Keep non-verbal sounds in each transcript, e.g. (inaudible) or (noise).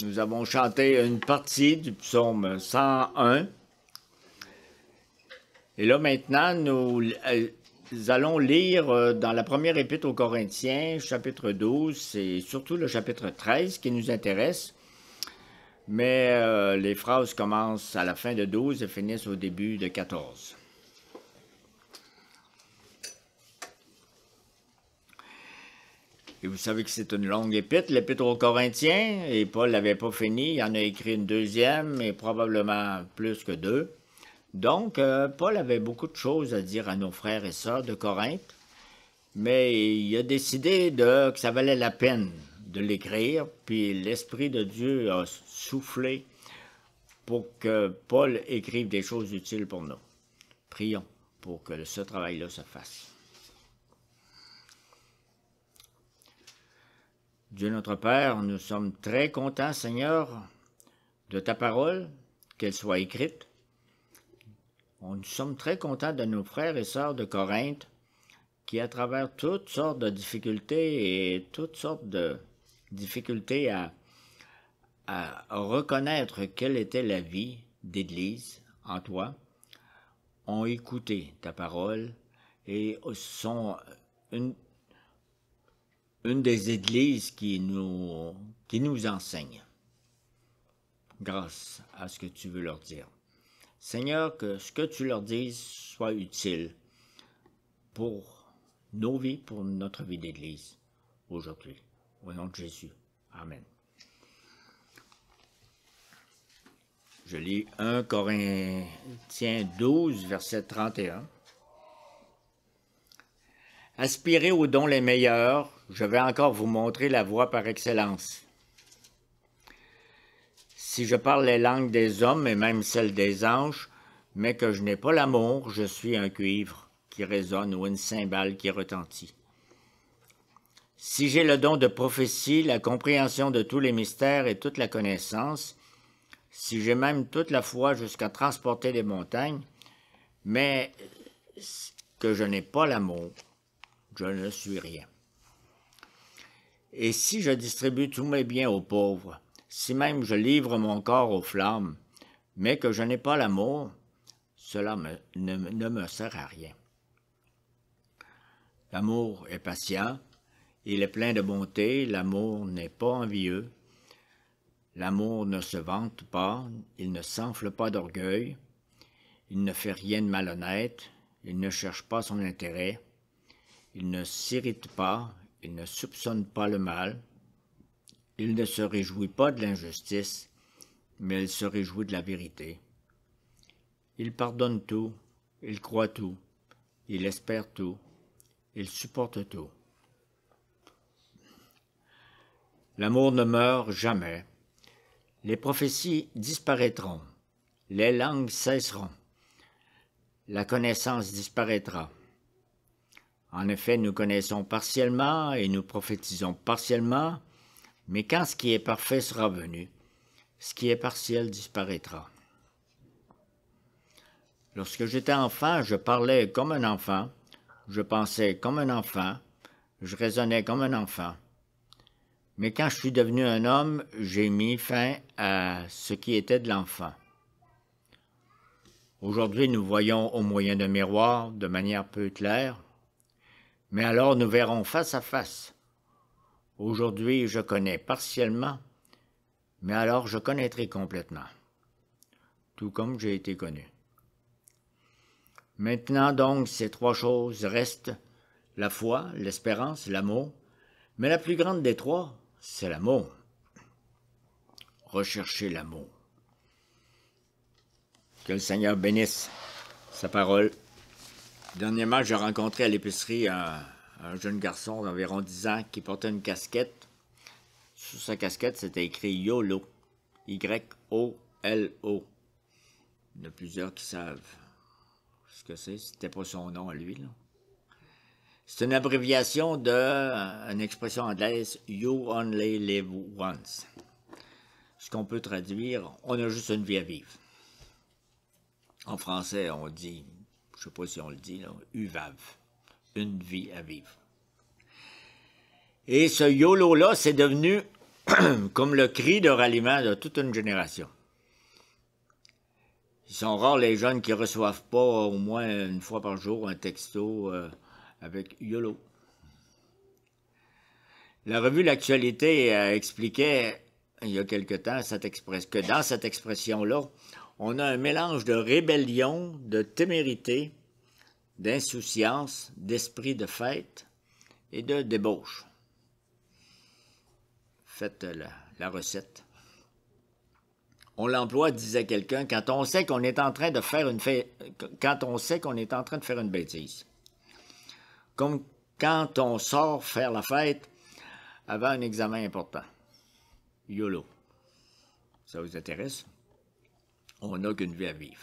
Nous avons chanté une partie du psaume 101. Et là maintenant, nous, euh, allons lire euh, dans la première épître aux Corinthiens, chapitre 12, c'est surtout le chapitre 13 qui nous intéresse. Mais euh, les phrases commencent à la fin de 12 et finissent au début de 14. Et vous savez que c'est une longue épître, l'épître aux Corinthiens, et Paul n'avait pas fini, il en a écrit une deuxième, et probablement plus que deux. Donc, euh, Paul avait beaucoup de choses à dire à nos frères et sœurs de Corinthe, mais il a décidé que ça valait la peine de l'écrire, puis l'Esprit de Dieu a soufflé pour que Paul écrive des choses utiles pour nous. Prions pour que ce travail-là se fasse. Dieu notre Père, nous sommes très contents, Seigneur, de ta parole, qu'elle soit écrite. Nous sommes très contents de nos frères et sœurs de Corinthe, qui, à travers toutes sortes de difficultés et toutes sortes de difficultés à, reconnaître quelle était la vie d'Église en toi, ont écouté ta parole et sont une, une des églises qui nous, qui nous enseigne, grâce à ce que tu veux leur dire. Seigneur, que ce que tu leur dises soit utile pour nos vies, pour notre vie d'Église aujourd'hui. Au nom de Jésus. Amen. Je lis 1 Corinthiens 12, verset 31. Aspirez aux dons les meilleurs, je vais encore vous montrer la voie par excellence. Si je parle les langues des hommes et même celles des anges, mais que je n'ai pas l'amour, je suis un cuivre qui résonne ou une cymbale qui retentit. Si j'ai le don de prophétie, la compréhension de tous les mystères et toute la connaissance, si j'ai même toute la foi jusqu'à transporter les montagnes, mais que je n'ai pas l'amour, je ne suis rien. Et si je distribue tous mes biens aux pauvres, si même je livre mon corps aux flammes, mais que je n'ai pas l'amour, cela ne me sert à rien. L'amour est patient, il est plein de bonté, l'amour n'est pas envieux, l'amour ne se vante pas, il ne s'enfle pas d'orgueil, il ne fait rien de malhonnête, il ne cherche pas son intérêt, il ne s'irrite pas, il ne soupçonne pas le mal, il ne se réjouit pas de l'injustice, mais il se réjouit de la vérité. Il pardonne tout, il croit tout, il espère tout, il supporte tout. L'amour ne meurt jamais. Les prophéties disparaîtront, les langues cesseront, la connaissance disparaîtra. En effet, nous connaissons partiellement et nous prophétisons partiellement, mais quand ce qui est parfait sera venu, ce qui est partiel disparaîtra. Lorsque j'étais enfant, je parlais comme un enfant, je pensais comme un enfant, je raisonnais comme un enfant. Mais quand je suis devenu un homme, j'ai mis fin à ce qui était de l'enfant. Aujourd'hui, nous voyons au moyen d'un miroir de manière peu claire, mais alors nous verrons face à face. Aujourd'hui, je connais partiellement, mais alors je connaîtrai complètement, tout comme j'ai été connu. Maintenant donc, ces trois choses restent la foi, l'espérance, l'amour, mais la plus grande des trois, c'est l'amour. Recherchez l'amour. Que le Seigneur bénisse sa parole. Dernièrement, j'ai rencontré à l'épicerie un, jeune garçon d'environ 10 ans qui portait une casquette. Sur sa casquette, c'était écrit YOLO. Y-O-L-O. Il y en a plusieurs qui savent ce que c'est. C'était pas son nom à lui, C'est une abréviation d'une expression anglaise You only live once. Ce qu'on peut traduire, on a juste une vie à vivre. En français, on dit je ne sais pas si on le dit, là, UVAV, une vie à vivre. Et ce YOLO-là, c'est devenu (clears throat) comme le cri de ralliement de toute une génération. Ils sont rares les jeunes qui ne reçoivent pas au moins une fois par jour un texto euh, avec YOLO. La revue L'Actualité euh, expliquait il y a quelque temps cette que dans cette expression-là, on a un mélange de rébellion, de témérité, d'insouciance, d'esprit de fête et de débauche. Faites la, recette. On l'emploie, disait quelqu'un, quand on sait qu'on est en train de faire une fête, quand on sait qu'on est en train de faire une bêtise. Comme quand on sort faire la fête avant un examen important. YOLO. Ça vous intéresse? on n'a qu'une vie à vivre.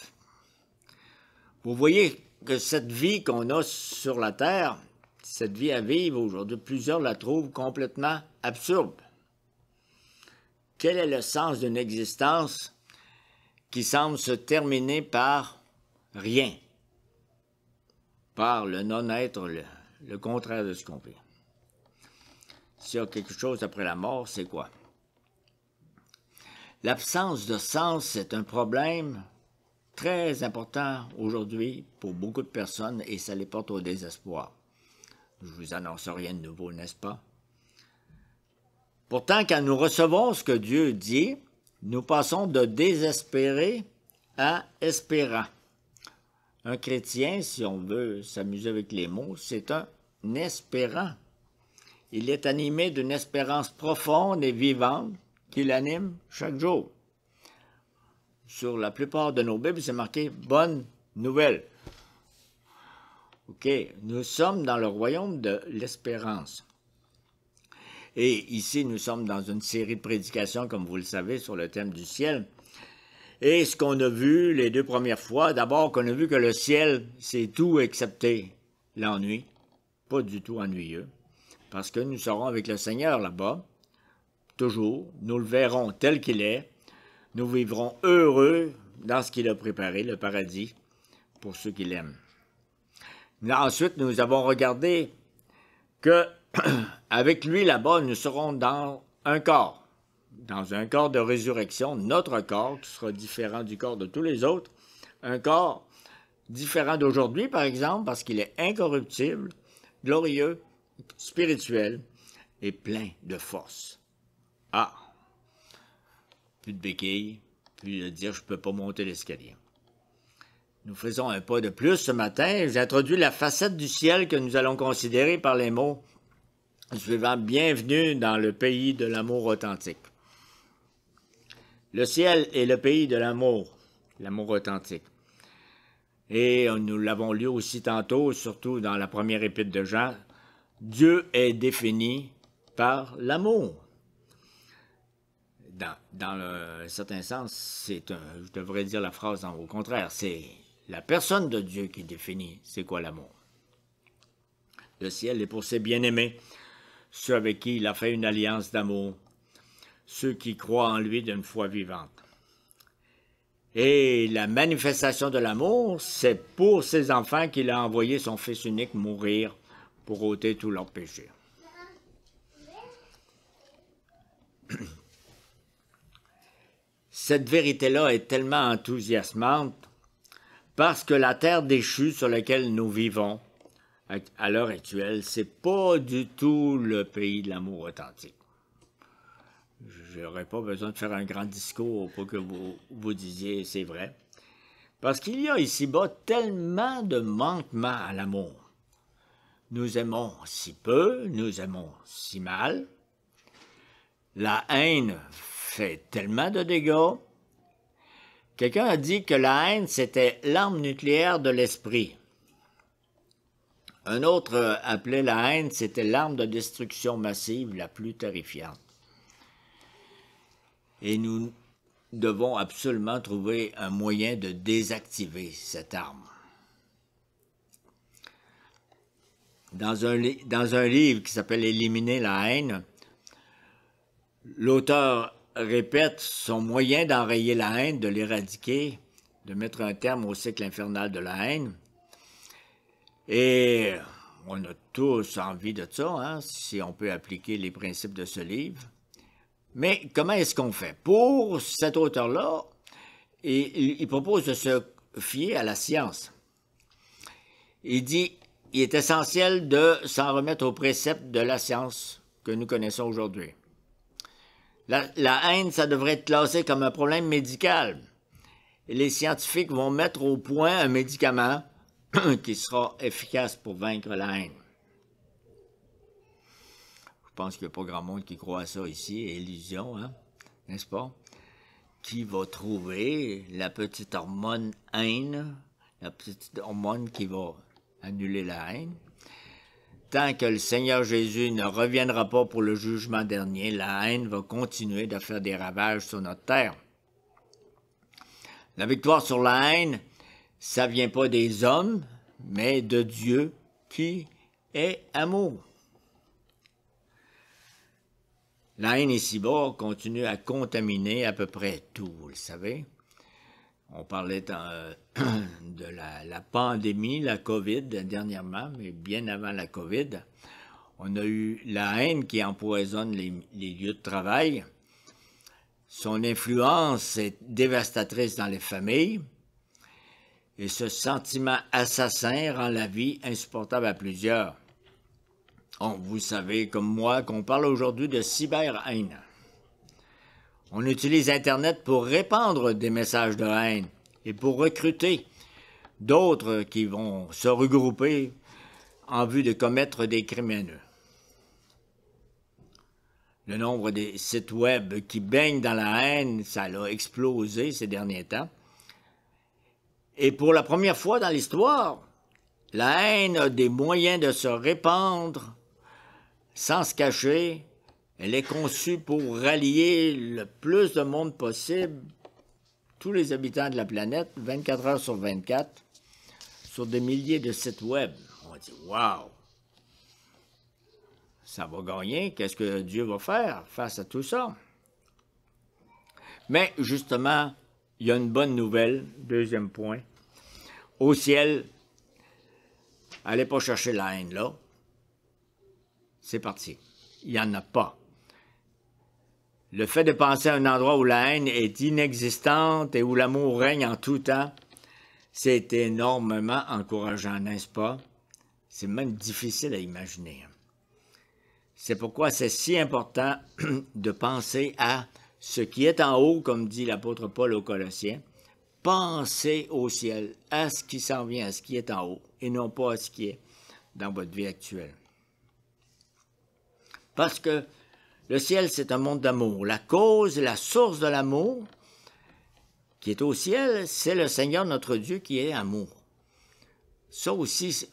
Vous voyez que cette vie qu'on a sur la Terre, cette vie à vivre aujourd'hui, plusieurs la trouvent complètement absurde. Quel est le sens d'une existence qui semble se terminer par rien, par le non-être, le, contraire de ce qu'on fait? S'il y a quelque chose après la mort, c'est quoi? L'absence de sens, est un problème très important aujourd'hui pour beaucoup de personnes et ça les porte au désespoir. Je vous annonce rien de nouveau, n'est-ce pas? Pourtant, quand nous recevons ce que Dieu dit, nous passons de désespéré à espérant. Un chrétien, si on veut s'amuser avec les mots, c'est un espérant. Il est animé d'une espérance profonde et vivante qui l'anime chaque jour. Sur la plupart de nos Bibles, c'est marqué Bonne nouvelle. OK, nous sommes dans le royaume de l'espérance. Et ici, nous sommes dans une série de prédications, comme vous le savez, sur le thème du ciel. Et ce qu'on a vu les deux premières fois, d'abord qu'on a vu que le ciel, c'est tout excepté l'ennui. Pas du tout ennuyeux. Parce que nous serons avec le Seigneur là-bas toujours, nous le verrons tel qu'il est, nous vivrons heureux dans ce qu'il a préparé, le paradis, pour ceux qui l'aiment. Ensuite, nous avons regardé que (clears throat) avec lui là-bas, nous serons dans un corps, dans un corps de résurrection, notre corps qui sera différent du corps de tous les autres, un corps différent d'aujourd'hui, par exemple, parce qu'il est incorruptible, glorieux, spirituel et plein de force. Ah! Plus de béquilles, plus de dire je ne peux pas monter l'escalier. Nous faisons un pas de plus ce matin. J'ai introduit la facette du ciel que nous allons considérer par les mots suivants. Bienvenue dans le pays de l'amour authentique. Le ciel est le pays de l'amour, l'amour authentique. Et nous l'avons lu aussi tantôt, surtout dans la première épître de Jean. Dieu est défini par l'amour dans, un certain sens, c'est je devrais dire la phrase au contraire, c'est la personne de Dieu qui définit c'est quoi l'amour. Le ciel est pour ses bien-aimés, ceux avec qui il a fait une alliance d'amour, ceux qui croient en lui d'une foi vivante. Et la manifestation de l'amour, c'est pour ses enfants qu'il a envoyé son Fils unique mourir pour ôter tous leurs péchés. (clears throat) Cette vérité-là est tellement enthousiasmante parce que la terre déchue sur laquelle nous vivons à l'heure actuelle, c'est pas du tout le pays de l'amour authentique. J'aurais pas besoin de faire un grand discours pour que vous, vous disiez c'est vrai. Parce qu'il y a ici-bas tellement de manquements à l'amour. Nous aimons si peu, nous aimons si mal. La haine tellement de dégâts. Quelqu'un a dit que la haine, c'était l'arme nucléaire de l'esprit. Un autre euh, appelait la haine, c'était l'arme de destruction massive la plus terrifiante. Et nous devons absolument trouver un moyen de désactiver cette arme. Dans un, dans un livre qui s'appelle Éliminer la haine, l'auteur répète, son moyen d'enrayer la haine, de l'éradiquer, de mettre un terme au cycle infernal de la haine. Et on a tous envie de ça, hein, si on peut appliquer les principes de ce livre. Mais comment est-ce qu'on fait? Pour cet auteur-là, il, il propose de se fier à la science. Il dit, il est essentiel de s'en remettre aux préceptes de la science que nous connaissons aujourd'hui. La, haine, ça devrait être classé comme un problème médical. les scientifiques vont mettre au point un médicament (clears throat) qui sera efficace pour vaincre la haine. Je pense qu'il n'y a pas grand monde qui croit à ça ici, illusion, hein? n'est-ce pas? Qui va trouver la petite hormone haine, la petite hormone qui va annuler la haine? Tant que le Seigneur Jésus ne reviendra pas pour le jugement dernier, la haine va continuer de faire des ravages sur notre terre. La victoire sur la haine, ça ne vient pas des hommes, mais de Dieu qui est amour. La haine ici-bas continue à contaminer à peu près tout, vous le savez on parlait euh, (clears throat) de la, pandémie, la COVID dernièrement, mais bien avant la COVID, on a eu la haine qui empoisonne les, lieux de travail. Son influence est dévastatrice dans les familles. Et ce sentiment assassin rend la vie insupportable à plusieurs. Oh, vous savez, comme moi, qu'on parle aujourd'hui de cyber-haine. On utilise Internet pour répandre des messages de haine et pour recruter d'autres qui vont se regrouper en vue de commettre des crimes haineux. Le nombre des sites web qui baignent dans la haine, ça a explosé ces derniers temps. Et pour la première fois dans l'histoire, la haine a des moyens de se répandre sans se cacher elle est conçue pour rallier le plus de monde possible, tous les habitants de la planète, 24 heures sur 24, sur des milliers de sites web. On dit Waouh! Ça va gagner, qu'est-ce que Dieu va faire face à tout ça? Mais justement, il y a une bonne nouvelle, deuxième point. Au ciel, allez pas chercher la haine là. C'est parti. Il n'y en a pas. Le fait de penser à un endroit où la haine est inexistante et où l'amour règne en tout temps, c'est énormément encourageant, n'est-ce pas? C'est même difficile à imaginer. C'est pourquoi c'est si important (clears throat) de penser à ce qui est en haut, comme dit l'apôtre Paul aux Colossiens. Pensez au ciel, à ce qui s'en vient, à ce qui est en haut, et non pas à ce qui est dans votre vie actuelle. Parce que le ciel, c'est un monde d'amour. La cause la source de l'amour qui est au ciel, c'est le Seigneur notre Dieu qui est amour. Ça aussi,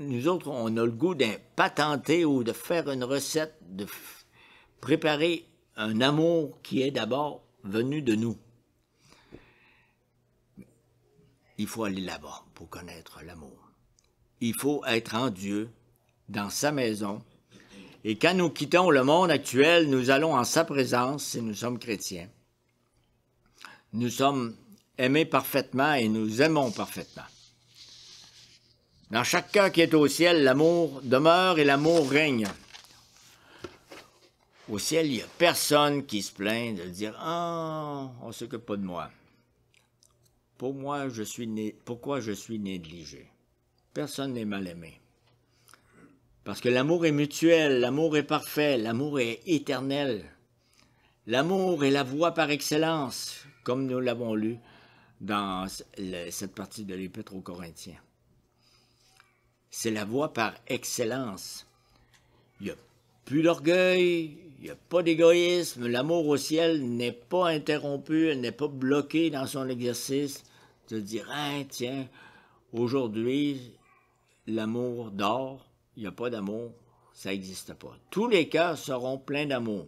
nous autres, on a le goût d'impatenter ou de faire une recette, de préparer un amour qui est d'abord venu de nous. Il faut aller là-bas pour connaître l'amour. Il faut être en Dieu, dans sa maison, et quand nous quittons le monde actuel, nous allons en sa présence si nous sommes chrétiens. Nous sommes aimés parfaitement et nous aimons parfaitement. Dans chaque cœur qui est au ciel, l'amour demeure et l'amour règne. Au ciel, il n'y a personne qui se plaint de dire Ah, on ne s'occupe pas de moi. Pour moi, je suis né, pourquoi je suis négligé? Personne n'est mal aimé. Parce que l'amour est mutuel, l'amour est parfait, l'amour est éternel. L'amour est la voie par excellence, comme nous l'avons lu dans cette partie de l'Épître aux Corinthiens. C'est la voie par excellence. Il n'y a plus d'orgueil, il n'y a pas d'égoïsme, l'amour au ciel n'est pas interrompu, il n'est pas bloqué dans son exercice de dire hey, hein, tiens, aujourd'hui, l'amour dort, il n'y a pas d'amour, ça n'existe pas. Tous les cœurs seront pleins d'amour.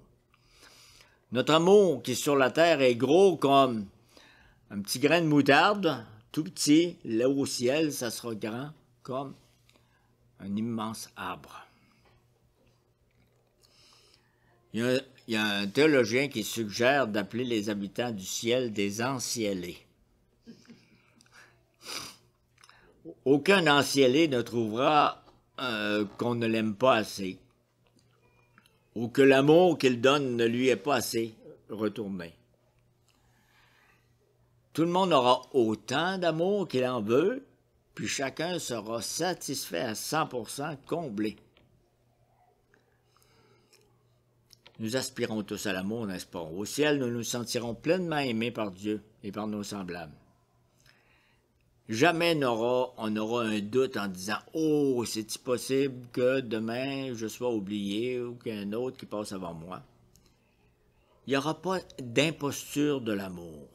Notre amour qui est sur la terre est gros comme un petit grain de moutarde, tout petit, là au ciel, ça sera grand comme un immense arbre. Il y, a, un théologien qui suggère d'appeler les habitants du ciel des ancielés. Aucun ancielé ne trouvera euh, qu'on ne l'aime pas assez, ou que l'amour qu'il donne ne lui est pas assez retourné. Tout le monde aura autant d'amour qu'il en veut, puis chacun sera satisfait à 100% comblé. Nous aspirons tous à l'amour, n'est-ce pas? Au ciel, nous nous sentirons pleinement aimés par Dieu et par nos semblables. Jamais on aura, on un doute en disant « Oh, c'est-il possible que demain je sois oublié ou qu'un autre qui passe avant moi? » Il n'y aura pas d'imposture de l'amour.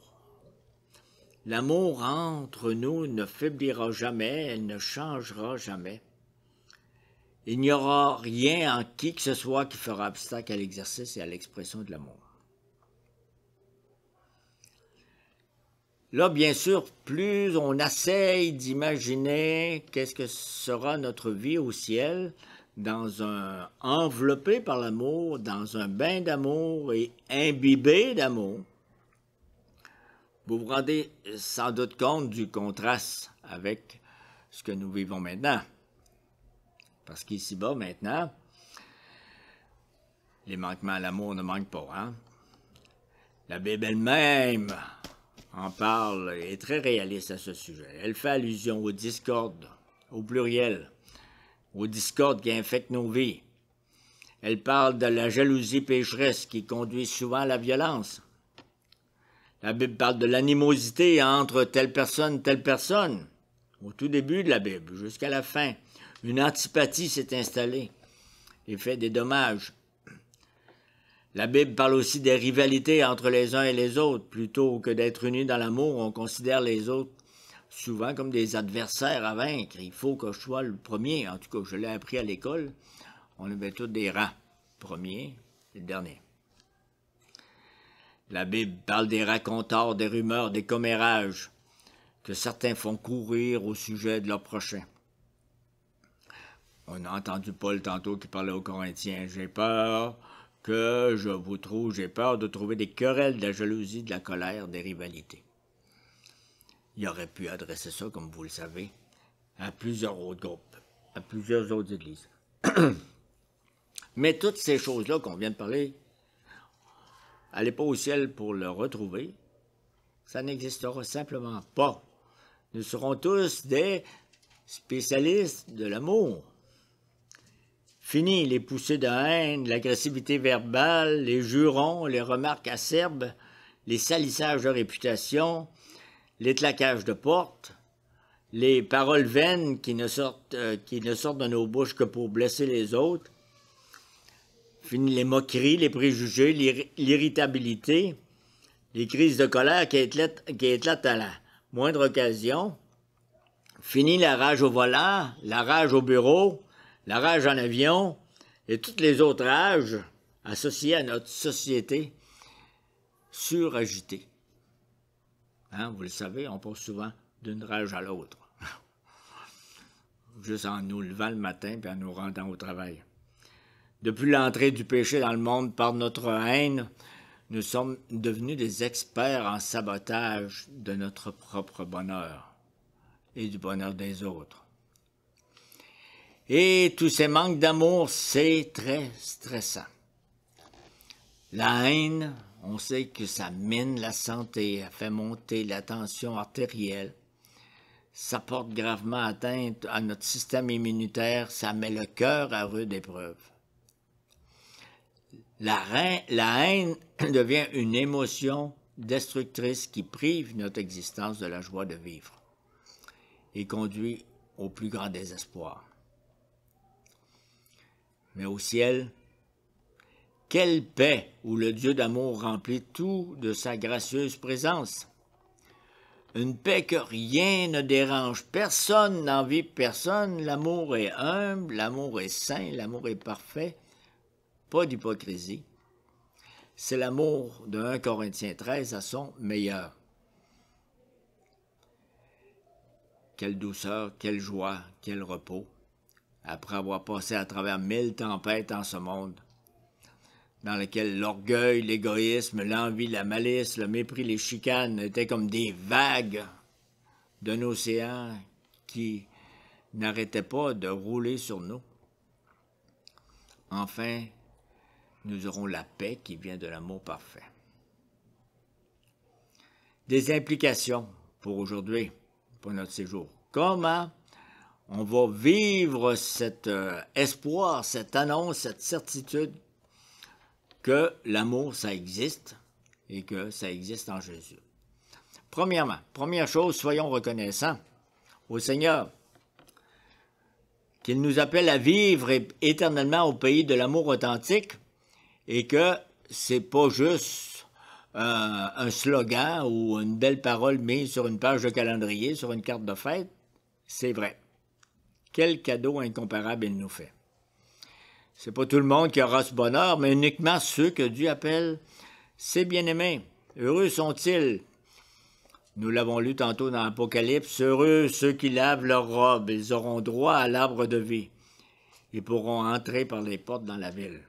L'amour entre nous ne faiblira jamais, elle ne changera jamais. Il n'y aura rien en qui que ce soit qui fera obstacle à l'exercice et à l'expression de l'amour. Là, bien sûr, plus on essaye d'imaginer qu'est-ce que sera notre vie au ciel, dans un enveloppé par l'amour, dans un bain d'amour et imbibé d'amour, vous vous rendez sans doute compte du contraste avec ce que nous vivons maintenant. Parce qu'ici-bas, maintenant, les manquements à l'amour ne manquent pas. Hein? La Bible elle-même en parle et est très réaliste à ce sujet. Elle fait allusion au discorde, au pluriel, au discorde qui infectent nos vies. Elle parle de la jalousie pécheresse qui conduit souvent à la violence. La Bible parle de l'animosité entre telle personne, telle personne, au tout début de la Bible, jusqu'à la fin. Une antipathie s'est installée et fait des dommages. La Bible parle aussi des rivalités entre les uns et les autres. Plutôt que d'être unis dans l'amour, on considère les autres souvent comme des adversaires à vaincre. Il faut que je sois le premier. En tout cas, je l'ai appris à l'école. On avait tous des rangs. Premier et dernier. La Bible parle des raconteurs, des rumeurs, des commérages que certains font courir au sujet de leur prochain. On a entendu Paul tantôt qui parlait aux Corinthiens. J'ai peur que je vous trouve, j'ai peur de trouver des querelles, de la jalousie, de la colère, des rivalités. Il aurait pu adresser ça, comme vous le savez, à plusieurs autres groupes, à plusieurs autres églises. (clears throat) Mais toutes ces choses-là qu'on vient de parler, allez pas au ciel pour le retrouver. Ça n'existera simplement pas. Nous serons tous des spécialistes de l'amour. Fini les poussées de haine, l'agressivité verbale, les jurons, les remarques acerbes, les salissages de réputation, les claquages de portes, les paroles vaines qui ne sortent, euh, qui ne sortent de nos bouches que pour blesser les autres. Fini les moqueries, les préjugés, l'irritabilité, les crises de colère qui éclatent, qui éclatent à la moindre occasion. Fini la rage au volant, la rage au bureau, la rage en avion et toutes les autres rages associées à notre société suragitée. Hein, vous le savez, on passe souvent d'une rage à l'autre, (laughs) juste en nous levant le matin et en nous rendant au travail. Depuis l'entrée du péché dans le monde par notre haine, nous sommes devenus des experts en sabotage de notre propre bonheur et du bonheur des autres. Et tous ces manques d'amour, c'est très stressant. La haine, on sait que ça mine la santé, fait monter la tension artérielle, ça porte gravement atteinte à notre système immunitaire, ça met le cœur à rude épreuve. La, la haine (clears throat) devient une émotion destructrice qui prive notre existence de la joie de vivre et conduit au plus grand désespoir mais au ciel, quelle paix où le Dieu d'amour remplit tout de sa gracieuse présence. Une paix que rien ne dérange, personne n'envie personne, l'amour est humble, l'amour est saint, l'amour est parfait, pas d'hypocrisie. C'est l'amour de 1 Corinthiens 13 à son meilleur. Quelle douceur, quelle joie, quel repos après avoir passé à travers mille tempêtes en ce monde, dans lequel l'orgueil, l'égoïsme, l'envie, la malice, le mépris, les chicanes étaient comme des vagues d'un océan qui n'arrêtait pas de rouler sur nous. Enfin, nous aurons la paix qui vient de l'amour parfait. Des implications pour aujourd'hui, pour notre séjour. Comment on va vivre cet euh, espoir, cette annonce, cette certitude que l'amour, ça existe et que ça existe en Jésus. Premièrement, première chose, soyons reconnaissants au Seigneur qu'il nous appelle à vivre éternellement au pays de l'amour authentique et que c'est pas juste euh, un slogan ou une belle parole mise sur une page de calendrier, sur une carte de fête. C'est vrai. Quel cadeau incomparable il nous fait. C'est pas tout le monde qui aura ce bonheur, mais uniquement ceux que Dieu appelle ses bien-aimés. Heureux sont-ils. Nous l'avons lu tantôt dans l'Apocalypse. Heureux ceux qui lavent leurs robes, ils auront droit à l'arbre de vie Ils pourront entrer par les portes dans la ville.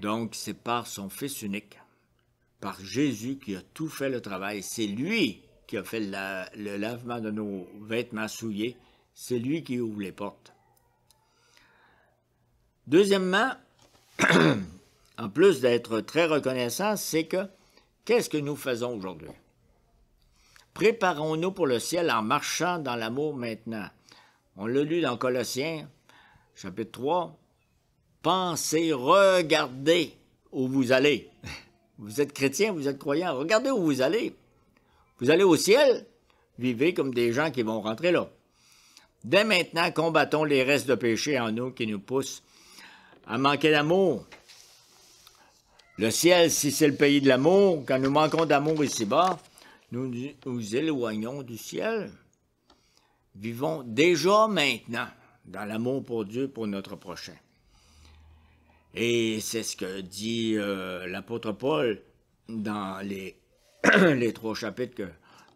Donc, c'est par son Fils unique, par Jésus qui a tout fait le travail. C'est lui qui a fait le lavement de nos vêtements souillés, c'est lui qui ouvre les portes. Deuxièmement, (clears throat) en plus d'être très reconnaissant, c'est que qu'est-ce que nous faisons aujourd'hui? Préparons-nous pour le ciel en marchant dans l'amour maintenant. On le lu dans Colossiens, chapitre 3. Pensez, regardez où vous allez. (laughs) Vous êtes chrétien, vous êtes croyant, regardez où vous allez. Vous allez au ciel, vivez comme des gens qui vont rentrer là. Dès maintenant, combattons les restes de péché en nous qui nous poussent à manquer d'amour. Le ciel, si c'est le pays de l'amour, quand nous manquons d'amour ici-bas, nous nous éloignons du ciel. Vivons déjà maintenant dans l'amour pour Dieu, pour notre prochain. Et c'est ce que dit euh, l'apôtre Paul dans les (clears throat) les trois chapitres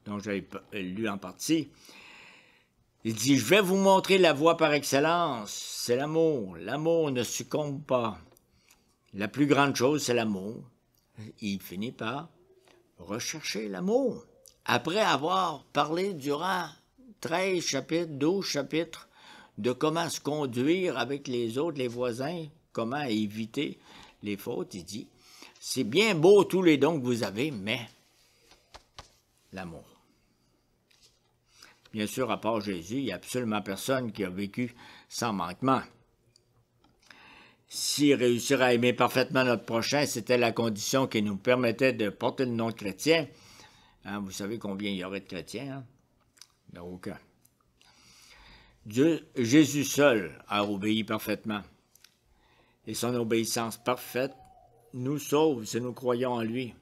dont j'avais lu en partie, il dit, je vais vous montrer la voie par excellence, c'est l'amour. L'amour ne succombe pas. La plus grande chose, c'est l'amour. Il finit par rechercher l'amour. Après avoir parlé durant 13 chapitres, 12 chapitres de comment se conduire avec les autres, les voisins, comment éviter les fautes, il dit, c'est bien beau tous les dons que vous avez, mais l'amour. Bien sûr, à part Jésus, il n'y a absolument personne qui a vécu sans manquement. Si réussir à aimer parfaitement notre prochain, c'était la condition qui nous permettait de porter le nom de chrétien. Hein, vous savez combien il y aurait de chrétiens hein? aucun. Dieu, Jésus seul a obéi parfaitement. Et son obéissance parfaite nous sauve si nous croyons en lui.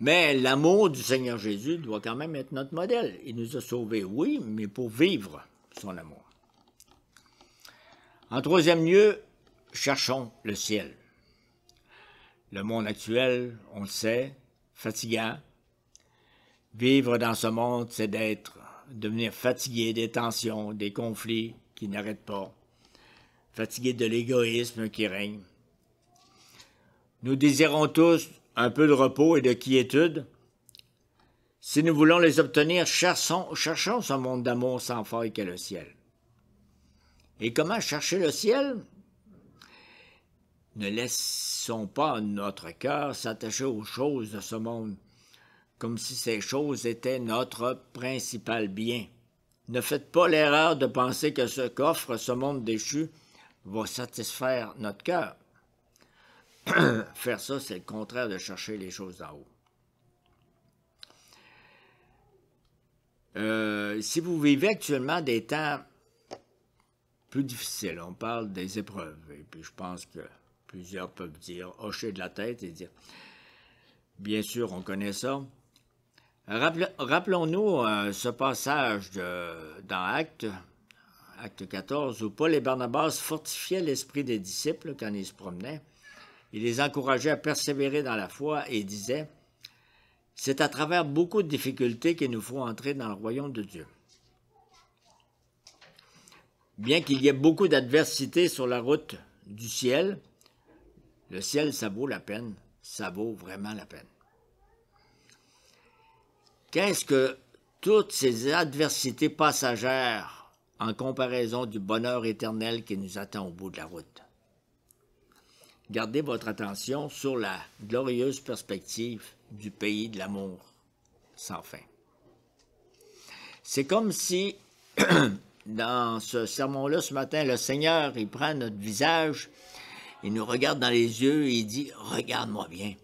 Mais l'amour du Seigneur Jésus doit quand même être notre modèle. Il nous a sauvés, oui, mais pour vivre son amour. En troisième lieu, cherchons le ciel. Le monde actuel, on le sait, fatigant. Vivre dans ce monde, c'est d'être, devenir fatigué des tensions, des conflits qui n'arrêtent pas, fatigué de l'égoïsme qui règne. Nous désirons tous un peu de repos et de quiétude. Si nous voulons les obtenir, cherchons, ce monde d'amour sans faille qu'est le ciel. Et comment chercher le ciel Ne laissons pas notre cœur s'attacher aux choses de ce monde, comme si ces choses étaient notre principal bien. Ne faites pas l'erreur de penser que ce qu'offre ce monde déchu va satisfaire notre cœur. (coughs) faire ça, c'est le contraire de chercher les choses en haut. Euh, si vous vivez actuellement des temps plus difficiles, on parle des épreuves, et puis je pense que plusieurs peuvent dire, hocher de la tête et dire, bien sûr, on connaît ça. Rappelons-nous euh, ce passage de, dans Actes, Acte 14, où Paul et Barnabas fortifiaient l'esprit des disciples quand ils se promenaient. Il les encourageait à persévérer dans la foi et disait C'est à travers beaucoup de difficultés qu'il nous faut entrer dans le royaume de Dieu. Bien qu'il y ait beaucoup d'adversités sur la route du ciel, le ciel, ça vaut la peine. Ça vaut vraiment la peine. Qu'est-ce que toutes ces adversités passagères en comparaison du bonheur éternel qui nous attend au bout de la route? gardez votre attention sur la glorieuse perspective du pays de l'amour sans fin. C'est comme si, (clears throat) dans ce sermon-là, ce matin, le Seigneur, il prend notre visage, il nous regarde dans les yeux et il dit, regarde-moi bien.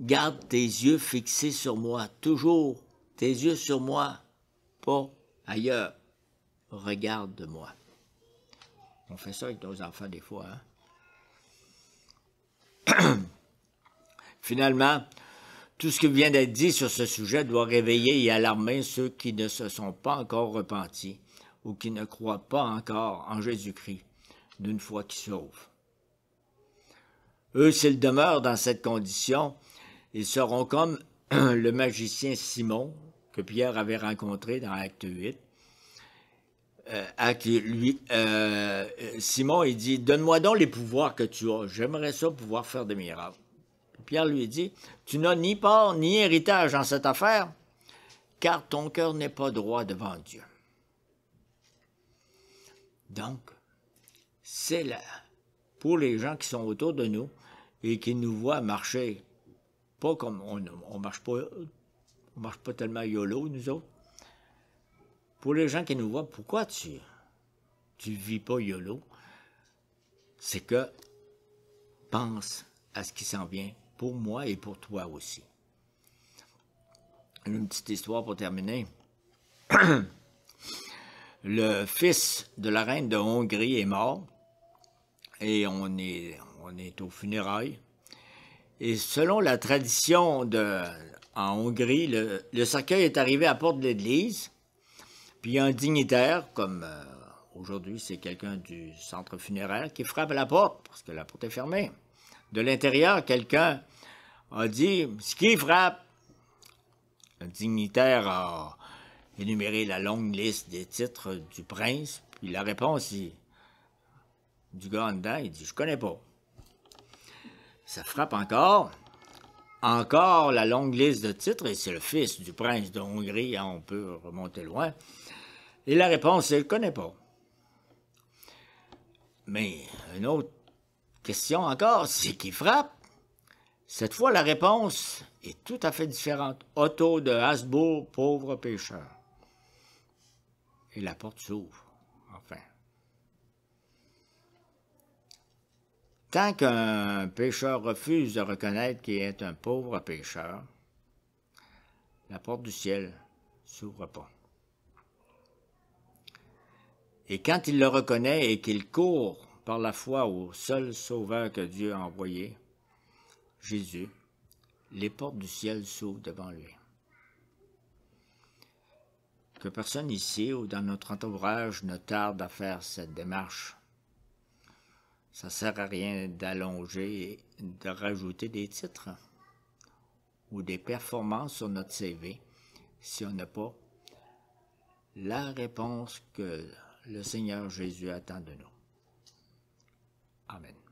Garde tes yeux fixés sur moi, toujours tes yeux sur moi, pas ailleurs. Regarde-moi. On fait ça avec nos enfants des fois, hein? (coughs) Finalement, tout ce qui vient d'être dit sur ce sujet doit réveiller et alarmer ceux qui ne se sont pas encore repentis ou qui ne croient pas encore en Jésus-Christ d'une foi qui sauve. Eux, s'ils demeurent dans cette condition, ils seront comme (coughs) le magicien Simon que Pierre avait rencontré dans Acte 8, euh, à qui lui, euh, Simon, il dit, donne-moi donc les pouvoirs que tu as, j'aimerais ça pouvoir faire des miracles. Pierre lui dit, tu n'as ni part ni héritage en cette affaire, car ton cœur n'est pas droit devant Dieu. Donc, c'est là, pour les gens qui sont autour de nous et qui nous voient marcher, pas comme on ne marche pas, marche pas tellement YOLO, nous autres, pour les gens qui nous voient, pourquoi tu tu vis pas YOLO? C'est que pense à ce qui s'en vient pour moi et pour toi aussi. Une petite histoire pour terminer. (clears throat) Le fils de la reine de Hongrie est mort et on est, on est aux funérailles. Et selon la tradition de, en Hongrie, le, le cercueil est arrivé à porte de l'église puis un dignitaire, comme euh, aujourd'hui c'est quelqu'un du centre funéraire, qui frappe à la porte, parce que la porte est fermée. De l'intérieur, quelqu'un a dit Ce qui frappe Un dignitaire a énuméré la longue liste des titres du prince, puis la réponse du gars dedans, il dit Je connais pas. Ça frappe encore encore la longue liste de titres, et c'est le fils du prince de Hongrie, hein, on peut remonter loin. Et la réponse, c'est « je ne connais pas ». Mais une autre question encore, c'est qui frappe. Cette fois, la réponse est tout à fait différente. Otto de Hasbourg, pauvre pêcheur. Et la porte s'ouvre, enfin. Tant qu'un pêcheur refuse de reconnaître qu'il est un pauvre pêcheur, la porte du ciel s'ouvre pas. Et quand il le reconnaît et qu'il court par la foi au seul Sauveur que Dieu a envoyé, Jésus, les portes du ciel s'ouvrent devant lui. Que personne ici ou dans notre entourage ne tarde à faire cette démarche. Ça ne sert à rien d'allonger et de rajouter des titres ou des performances sur notre CV si on n'a pas la réponse que le Seigneur Jésus attend de nous. Amen.